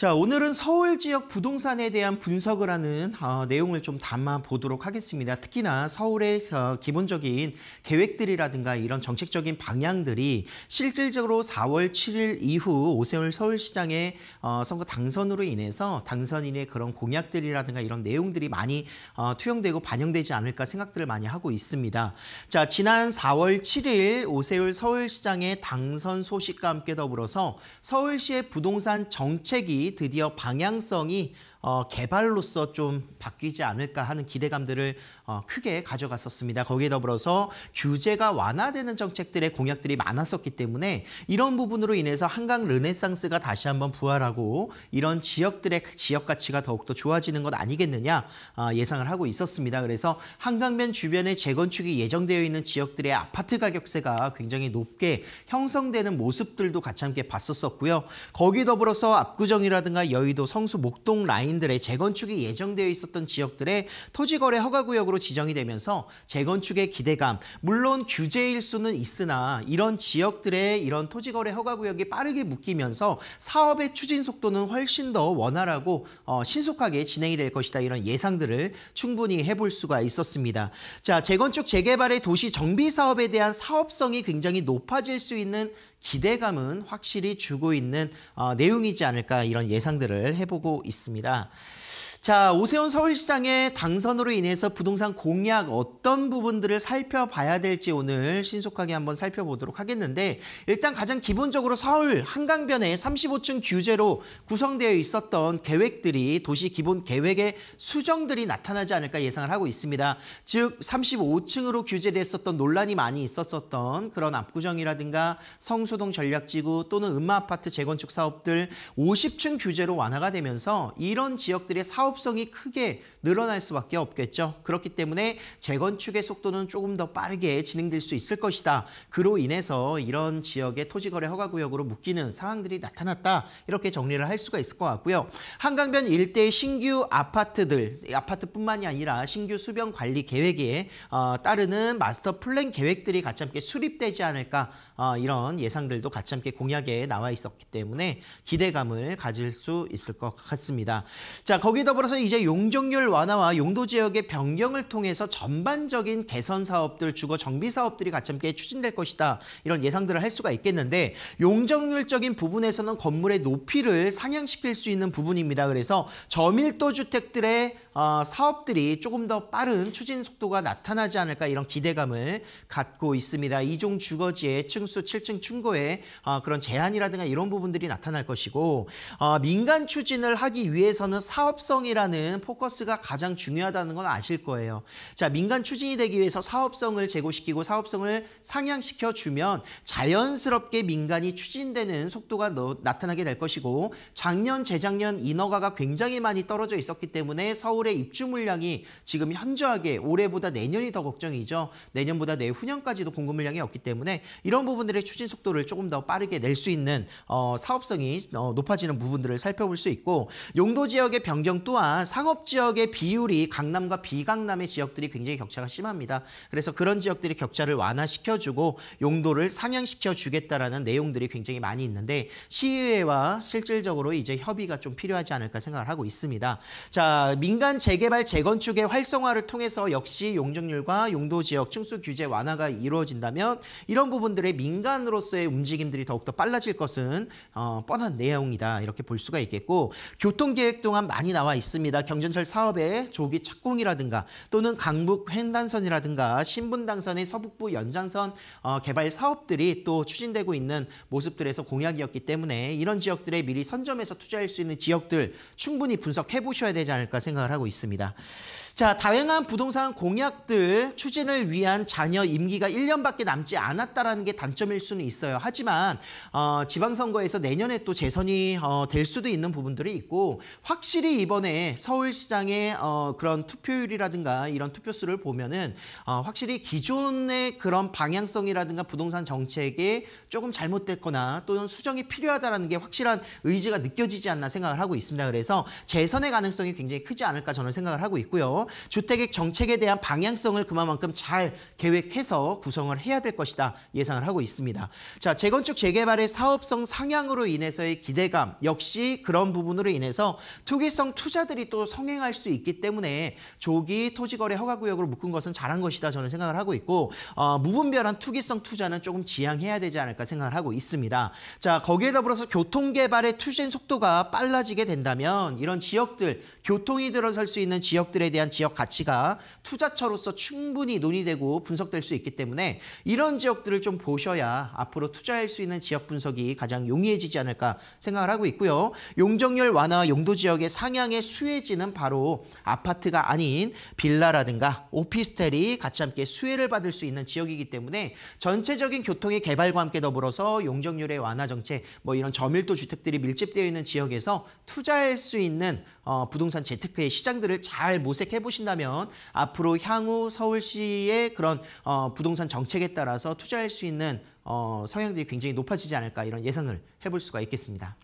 자, 오늘은 서울 지역 부동산에 대한 분석을 하는 어, 내용을 좀 담아 보도록 하겠습니다. 특히나 서울의 어, 기본적인 계획들이라든가 이런 정책적인 방향들이 실질적으로 4월 7일 이후 오세훈 서울시장의 어, 선거 당선으로 인해서 당선인의 그런 공약들이라든가 이런 내용들이 많이 어, 투영되고 반영되지 않을까 생각들을 많이 하고 있습니다. 자, 지난 4월 7일 오세훈 서울시장의 당선 소식과 함께 더불어서 서울시의 부동산 정책이 드디어 방향성이 어, 개발로서 좀 바뀌지 않을까 하는 기대감들을 어, 크게 가져갔었습니다. 거기에 더불어서 규제가 완화되는 정책들의 공약들이 많았었기 때문에 이런 부분으로 인해서 한강 르네상스가 다시 한번 부활하고 이런 지역들의 지역 가치가 더욱더 좋아지는 것 아니겠느냐 어, 예상을 하고 있었습니다. 그래서 한강면 주변의 재건축이 예정되어 있는 지역들의 아파트 가격세가 굉장히 높게 형성되는 모습들도 같이 함께 봤었었고요. 거기 더불어서 압구정이라든가 여의도 성수 목동 라인 장인들의 재건축이 예정되어 있었던 지역들의 토지거래 허가구역으로 지정이 되면서 재건축의 기대감, 물론 규제일 수는 있으나 이런 지역들의 이런 토지거래 허가구역이 빠르게 묶이면서 사업의 추진 속도는 훨씬 더 원활하고 어, 신속하게 진행이 될 것이다 이런 예상들을 충분히 해볼 수가 있었습니다. 자 재건축 재개발의 도시 정비 사업에 대한 사업성이 굉장히 높아질 수 있는 기대감은 확실히 주고 있는 어, 내용이지 않을까 이런 예상들을 해보고 있습니다. 자, 오세훈 서울시장의 당선으로 인해서 부동산 공약 어떤 부분들을 살펴봐야 될지 오늘 신속하게 한번 살펴보도록 하겠는데 일단 가장 기본적으로 서울 한강변에 35층 규제로 구성되어 있었던 계획들이 도시 기본 계획의 수정들이 나타나지 않을까 예상을 하고 있습니다. 즉 35층으로 규제됐었던 논란이 많이 있었었던 그런 압구정이라든가 성수동 전략지구 또는 음마 아파트 재건축 사업들 50층 규제로 완화가 되면서 이런 지역들의 사업 사업성이 크게 늘어날 수밖에 없겠죠. 그렇기 때문에 재건축의 속도는 조금 더 빠르게 진행될 수 있을 것이다. 그로 인해서 이런 지역의 토지거래 허가구역으로 묶이는 상황들이 나타났다. 이렇게 정리를 할 수가 있을 것 같고요. 한강변 일대의 신규 아파트들, 아파트뿐만이 아니라 신규 수변 관리 계획에 어, 따르는 마스터 플랜 계획들이 같이 함께 수립되지 않을까 어, 이런 예상들도 같이 함께 공약에 나와 있었기 때문에 기대감을 가질 수 있을 것 같습니다. 자 거기에 더불어서 이제 용적률 완화와 용도 지역의 변경을 통해서 전반적인 개선 사업들, 주거 정비 사업들이 같이 함께 추진될 것이다. 이런 예상들을 할 수가 있겠는데 용적률적인 부분에서는 건물의 높이를 상향시킬 수 있는 부분입니다. 그래서 저밀도 주택들의 어, 사업들이 조금 더 빠른 추진 속도가 나타나지 않을까 이런 기대감을 갖고 있습니다. 이종 주거지의 층수 7층 충고에 어, 그런 제한이라든가 이런 부분들이 나타날 것이고 어, 민간 추진을 하기 위해서는 사업성이라는 포커스가 가장 중요하다는 건 아실 거예요. 자, 민간 추진이 되기 위해서 사업성을 제고시키고 사업성을 상향시켜 주면 자연스럽게 민간이 추진되는 속도가 나타나게 될 것이고 작년 재작년 인허가가 굉장히 많이 떨어져 있었기 때문에 서울의 입주 물량이 지금 현저하게 올해보다 내년이 더 걱정이죠. 내년보다 내후년까지도 공급 물량이 없기 때문에 이런 부분들의 추진 속도를 조금 더 빠르게 낼 수 있는 어, 사업성이 어, 높아지는 부분들을 살펴볼 수 있고 용도 지역의 변경 또한 상업 지역의 비율이 강남과 비강남의 지역들이 굉장히 격차가 심합니다. 그래서 그런 지역들이 격차를 완화시켜주고 용도를 상향시켜주겠다라는 내용들이 굉장히 많이 있는데 시의회와 실질적으로 이제 협의가 좀 필요하지 않을까 생각을 하고 있습니다. 자, 민간 재개발 재건축의 활성화를 통해서 역시 용적률과 용도 지역 충수 규제 완화가 이루어진다면 이런 부분들의 민간으로서의 움직임들이 더욱더 빨라질 것은 어, 뻔한 내용이다 이렇게 볼 수가 있겠고 교통계획 동안 많이 나와 있습니다. 경전철 사업에 서울의 조기 착공이라든가 또는 강북 횡단선이라든가 신분당선의 서북부 연장선 어, 개발 사업들이 또 추진되고 있는 모습들에서 공약이었기 때문에 이런 지역들에 미리 선점해서 투자할 수 있는 지역들 충분히 분석해 보셔야 되지 않을까 생각을 하고 있습니다. 자, 다양한 부동산 공약들 추진을 위한 자녀 임기가 1년밖에 남지 않았다라는 게 단점일 수는 있어요. 하지만 어, 지방선거에서 내년에 또 재선이 어, 될 수도 있는 부분들이 있고 확실히 이번에 서울시장의 어, 그런 투표율이라든가 이런 투표수를 보면은 어, 확실히 기존의 그런 방향성이라든가 부동산 정책에 조금 잘못됐거나 또는 수정이 필요하다는게 확실한 의지가 느껴지지 않나 생각을 하고 있습니다. 그래서 재선의 가능성이 굉장히 크지 않을까 저는 생각을 하고 있고요. 주택의 정책에 대한 방향성을 그만큼 잘 계획해서 구성을 해야 될 것이다 예상을 하고 있습니다. 자, 재건축 재개발의 사업성 상향으로 인해서의 기대감 역시 그런 부분으로 인해서 투기성 투자들이 또 성행할 수 있기 때문에 조기 토지거래 허가구역으로 묶은 것은 잘한 것이다 저는 생각을 하고 있고 어, 무분별한 투기성 투자는 조금 지양해야 되지 않을까 생각을 하고 있습니다. 자, 거기에 더불어서 교통개발의 투진 속도가 빨라지게 된다면 이런 지역들, 교통이 들어설 수 있는 지역들에 대한 대한 지역 가치가 투자처로서 충분히 논의되고 분석될 수 있기 때문에 이런 지역들을 좀 보셔야 앞으로 투자할 수 있는 지역 분석이 가장 용이해지지 않을까 생각을 하고 있고요. 용적률 완화 용도 지역의 상향의 수혜지는 바로 아파트가 아닌 빌라라든가 오피스텔이 같이 함께 수혜를 받을 수 있는 지역이기 때문에 전체적인 교통의 개발과 함께 더불어서 용적률의 완화 정책 뭐 이런 저밀도 주택들이 밀집되어 있는 지역에서 투자할 수 있는 어, 부동산 재테크의 시장들을 잘 모색해 해보신다면 앞으로 향후 서울시의 그런 어, 부동산 정책에 따라서 투자할 수 있는 어, 성향들이 굉장히 높아지지 않을까 이런 예상을 해볼 수가 있겠습니다.